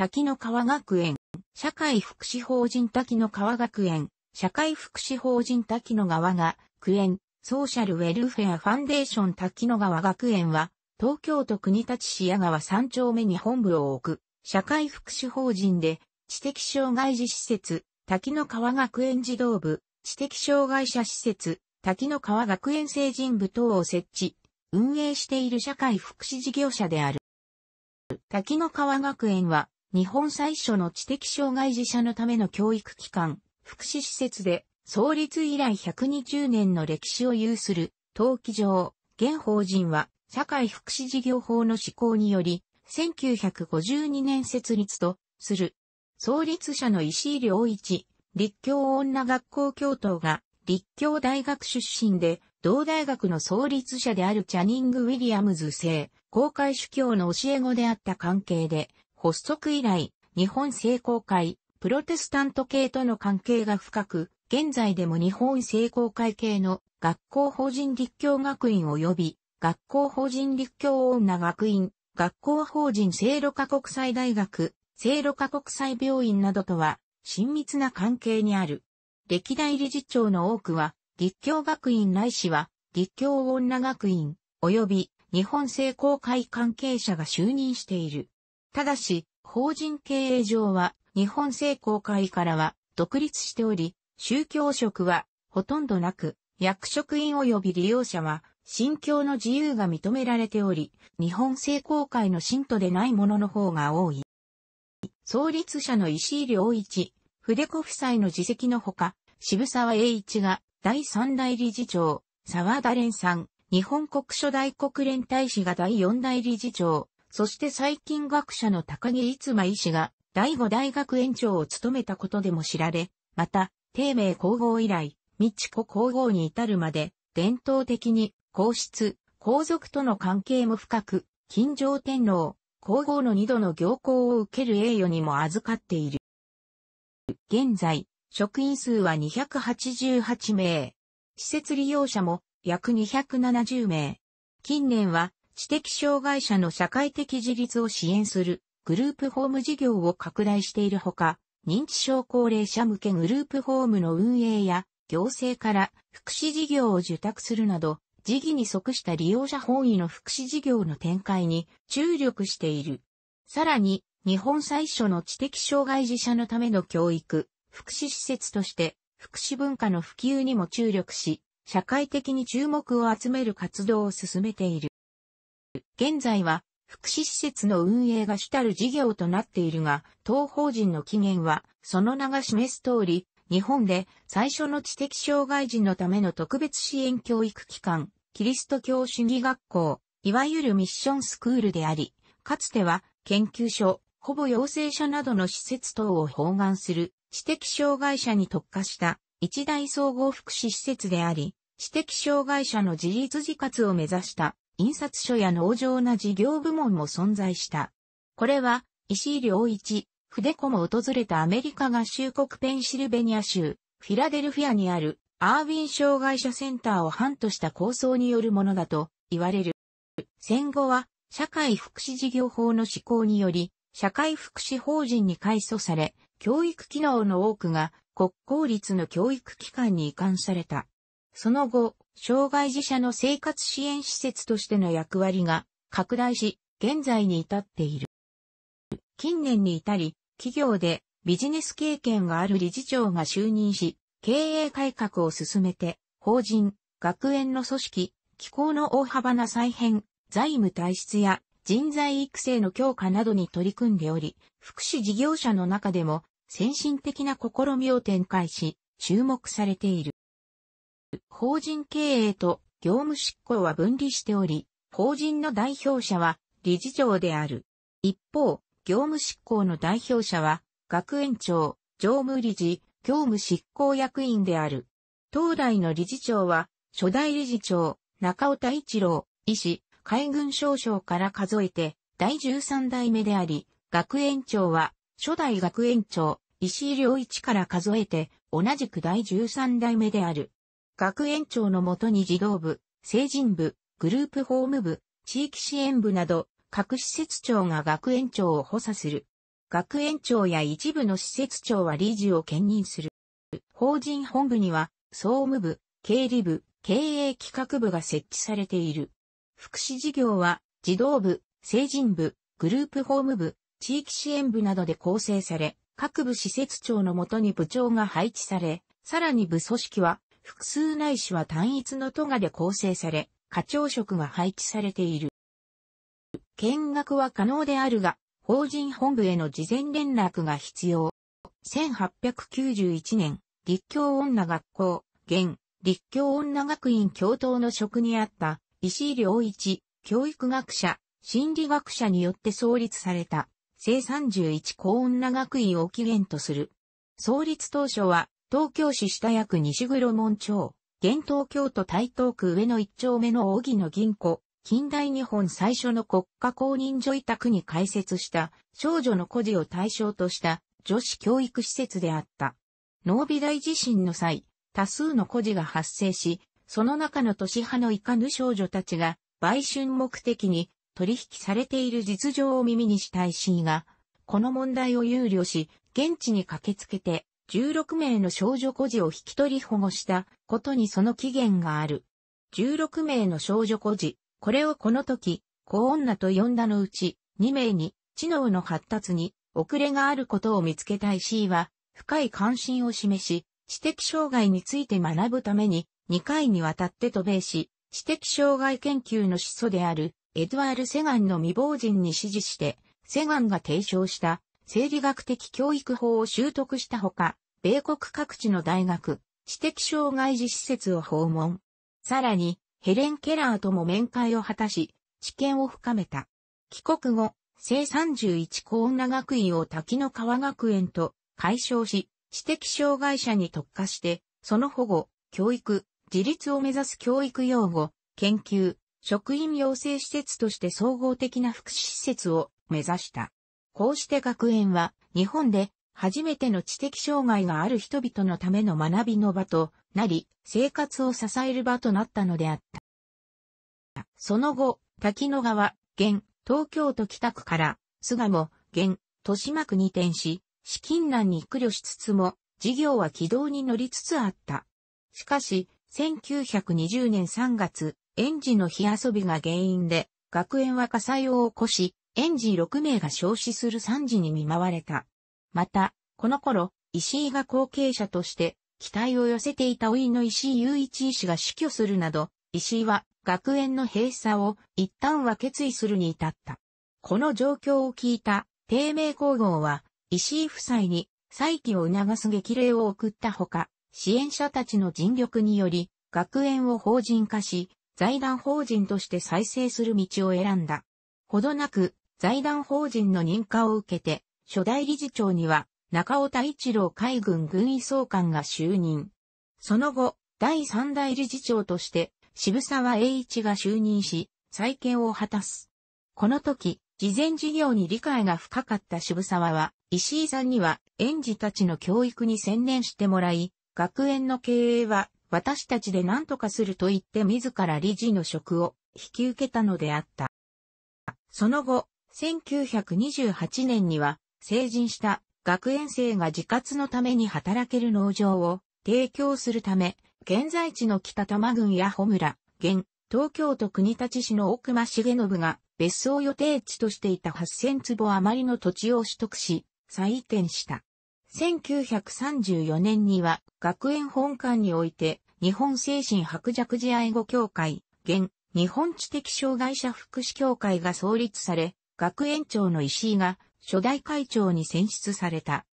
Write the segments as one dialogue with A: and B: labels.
A: 滝の川学園、社会福祉法人滝の川学園、社会福祉法人滝の川学園、ソーシャルウェルフェアファンデーション滝の川学園は、東京都国立市谷川三丁目に本部を置く、社会福祉法人で、知的障害児施設、滝の川学園児童部、知的障害者施設、滝の川学園成人部等を設置、運営している社会福祉事業者である。滝の川学園は、日本最初の知的障害児者のための教育機関、福祉施設で、創立以来120年の歴史を有する、登記上、現法人は、社会福祉事業法の施行により、1952年設立と、する。創立者の石井良一、立教女学校教頭が、立教大学出身で、同大学の創立者であるチャニング・ウィリアムズ生、公開主教の教え子であった関係で、発足以来、日本聖公会、プロテスタント系との関係が深く、現在でも日本聖公会系の学校法人立教学院及び学校法人立教女学院、学校法人聖路加国際大学、聖路加国際病院などとは親密な関係にある。歴代理事長の多くは、立教学院内氏は、立教女学院、及び日本聖公会関係者が就任している。ただし、法人経営上は日本政公会からは独立しており、宗教職はほとんどなく、役職員及び利用者は信教の自由が認められており、日本政公会の信徒でないものの方が多い。創立者の石井良一、筆子夫妻の自責のほか、渋沢栄一が第三代理事長、沢田連さん、日本国書大国連大使が第四代理事長、そして最近学者の高木逸馬医師が第五大学園長を務めたことでも知られ、また、帝名皇后以来、美智子皇后に至るまで、伝統的に、皇室、皇族との関係も深く、近城天皇、皇后の二度の行幸を受ける栄誉にも預かっている。現在、職員数は288名。施設利用者も約270名。近年は知的障害者の社会的自立を支援するグループホーム事業を拡大しているほか、認知症高齢者向けグループホームの運営や行政から福祉事業を受託するなど、時期に即した利用者本位の福祉事業の展開に注力している。さらに、日本最初の知的障害児者のための教育、福祉施設として福祉文化の普及にも注力し、社会的に注目を集める活動を進めている。現在は福祉施設の運営が主たる事業となっているが、当法人の起源は、その名が示す通り、日本で最初の知的障害児のための特別支援教育機関、キリスト教主義学校、いわゆるミッションスクールであり、かつては研究所、ほぼ陽性者などの施設等を包含する知的障害者に特化した一大総合福祉施設であり、知的障害者の自立自活を目指した印刷所や農場な事業部門も存在した。これは、石井良一、筆子も訪れたアメリカ合衆国ペンシルベニア州、フィラデルフィアにある、アーウィン障害者センターを反とした構想によるものだと言われる。戦後は、社会福祉事業法の施行により、社会福祉法人に改組され、教育機能の多くが国公立の教育機関に移管された。その後、障害児者の生活支援施設としての役割が拡大し、現在に至っている。近年に至り、企業でビジネス経験がある理事長が就任し、経営改革を進めて、法人、学園の組織、機構の大幅な再編、財務体質や人材育成の強化などに取り組んでおり、福祉事業者の中でも先進的な試みを展開し、注目されている。法人経営と業務執行は分離しており、法人の代表者は理事長である。一方、業務執行の代表者は学園長、常務理事、業務執行役員である。当代の理事長は、初代理事長、中尾太一郎、医師、海軍少将から数えて、第13代目であり、学園長は、初代学園長、石井良一から数えて、同じく第13代目である。学園長のもとに児童部、成人部、グループホーム部、地域支援部など、各施設長が学園長を補佐する。学園長や一部の施設長は理事を兼任する。法人本部には、総務部、経理部、経営企画部が設置されている。福祉事業は、児童部、成人部、グループホーム部、地域支援部などで構成され、各部施設長のもとに部長が配置され、さらに部組織は複数内いは単一の都がで構成され、課長職が配置されている。見学は可能であるが、法人本部への事前連絡が必要。1891年、立教女学校、現、立教女学院教頭の職にあった石井良一、教育学者、心理学者によって創立された、生31高女学院を起源とする。創立当初は、東京市下役西黒門町、現東京都台東区上野一丁目の荻野銀行、近代日本最初の国家公認所委託に開設した少女の孤児を対象とした女子教育施設であった。農美大地震の際、多数の孤児が発生し、その中の都市派のいかぬ少女たちが、売春目的に取引されている実情を耳にした石井が、この問題を憂慮し、現地に駆けつけて、16名の少女孤児を引き取り保護したことにその起源がある。16名の少女孤児、これをこの時、子女と呼んだのうち、2名に知能の発達に遅れがあることを見つけたい C は、深い関心を示し、知的障害について学ぶために、2回にわたって渡米し、知的障害研究の始祖である、エドワール・セガンの未亡人に指示して、セガンが提唱した生理学的教育法を習得したほか、米国各地の大学、知的障害児施設を訪問。さらに、ヘレン・ケラーとも面会を果たし、知見を深めた。帰国後、生31高女学院を滝の川学園と解消し、知的障害者に特化して、その保護、教育、自立を目指す教育用語、研究、職員養成施設として総合的な福祉施設を目指した。こうして学園は日本で初めての知的障害がある人々のための学びの場となり、生活を支える場となったのであった。その後、滝野川、現、東京都北区から、巣鴨、現、豊島区に転し、資金難に苦慮しつつも、事業は軌道に乗りつつあった。しかし、1920年3月、園児の火遊びが原因で、学園は火災を起こし、園児6名が消死する惨事に見舞われた。また、この頃、石井が後継者として、期待を寄せていた老いの石井雄一医師が死去するなど、石井は学園の閉鎖を一旦は決意するに至った。この状況を聞いた低迷皇后は石井夫妻に再起を促す激励を送ったほか、支援者たちの尽力により学園を法人化し、財団法人として再生する道を選んだ。ほどなく財団法人の認可を受けて、初代理事長には、中尾太一郎海軍軍医総監が就任。その後、第三代理事長として、渋沢栄一が就任し、再建を果たす。この時、事前事業に理解が深かった渋沢は、石井さんには園児たちの教育に専念してもらい、学園の経営は私たちで何とかすると言って自ら理事の職を引き受けたのであった。その後、1928年には成人した学園生が自活のために働ける農場を提供するため、現在地の北多摩郡や穂村、現、東京都国立市の奥間重信が別荘予定地としていた8000坪余りの土地を取得し、再移転した。1934年には学園本館において日本精神白弱児愛護協会、現日本知的障害者福祉協会が創立され、学園長の石井が初代会長に選出された。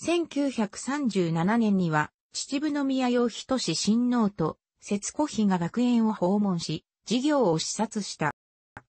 A: 1937年には、秩父宮洋人志親王と、節子妃が学園を訪問し、事業を視察した。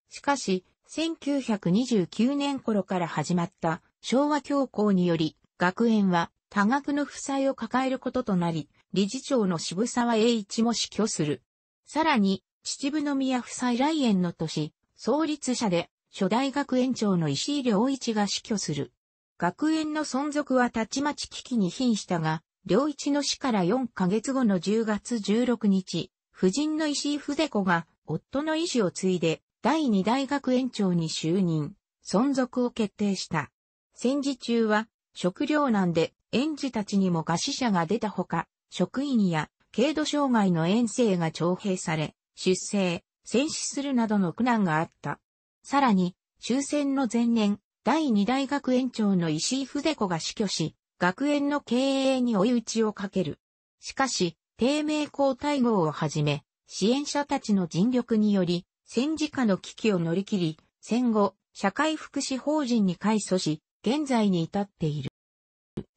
A: しかし、1929年頃から始まった昭和教皇により、学園は多額の負債を抱えることとなり、理事長の渋沢栄一も死去する。さらに、秩父宮負債来園の年、創立者で初代学園長の石井良一が死去する。学園の存続はたちまち危機に瀕したが、良一の死から4ヶ月後の10月16日、夫人の石井筆子が夫の意志を継いで第2大学園長に就任、存続を決定した。戦時中は食糧難で園児たちにも餓死者が出たほか、職員や軽度障害の園生が徴兵され、出生、戦死するなどの苦難があった。さらに、終戦の前年、第二大学園長の石井筆子が死去し、学園の経営に追い打ちをかける。しかし、低迷交代号をはじめ、支援者たちの尽力により、戦時下の危機を乗り切り、戦後、社会福祉法人に改組し、現在に至っている。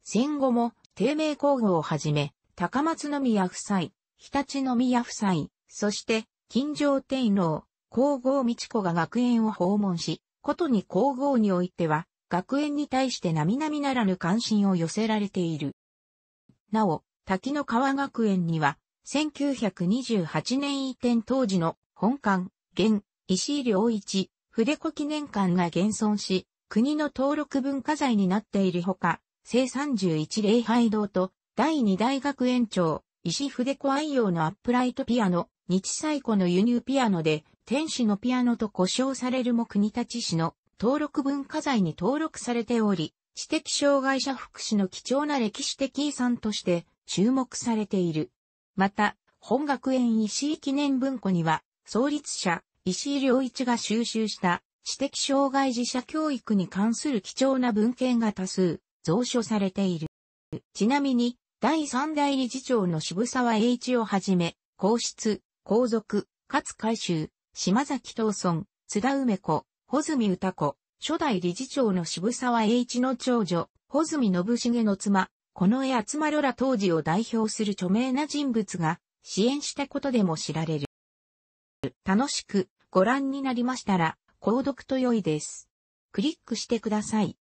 A: 戦後も、低迷工号をはじめ、高松宮夫妻、日立宮夫妻、そして、金城天皇、皇后美智子が学園を訪問し、ことに皇后においては、学園に対して並々ならぬ関心を寄せられている。なお、滝の川学園には、1928年移転当時の本館、現、石井良一、筆子記念館が現存し、国の登録文化財になっているほか、三31礼拝堂と、第2大学園長、石筆子愛用のアップライトピアノ、日最古の輸入ピアノで、天使のピアノと呼称されるも国立市の登録文化財に登録されており、知的障害者福祉の貴重な歴史的遺産として注目されている。また、本学園石井記念文庫には、創立者、石井良一が収集した知的障害児者教育に関する貴重な文献が多数、蔵書されている。ちなみに、第三代理事長の渋沢栄一をはじめ、皇室、皇族、かつ改修、島崎東村、津田梅子、穂積歌子、初代理事長の渋沢栄一の長女、穂積信繁の妻、この絵ま丸ら当時を代表する著名な人物が支援したことでも知られる。楽しくご覧になりましたら、購読と良いです。クリックしてください。